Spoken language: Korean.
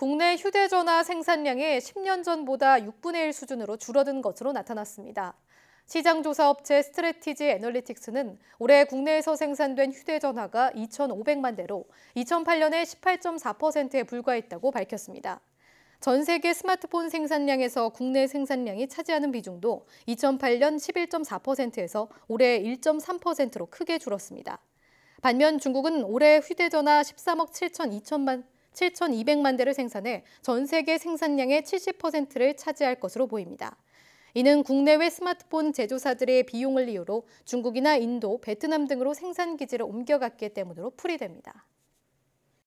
국내 휴대전화 생산량이 10년 전보다 6분의 1 수준으로 줄어든 것으로 나타났습니다. 시장조사업체 스트레티지 애널리틱스는 올해 국내에서 생산된 휴대전화가 2,500만 대로 2008년에 18.4%에 불과했다고 밝혔습니다. 전 세계 스마트폰 생산량에서 국내 생산량이 차지하는 비중도 2008년 11.4%에서 올해 1.3%로 크게 줄었습니다. 반면 중국은 올해 휴대전화 13억 7천 2천만 7,200만 대를 생산해 전 세계 생산량의 70%를 차지할 것으로 보입니다. 이는 국내외 스마트폰 제조사들의 비용을 이유로 중국이나 인도, 베트남 등으로 생산 기지를 옮겨갔기 때문으로 풀이됩니다.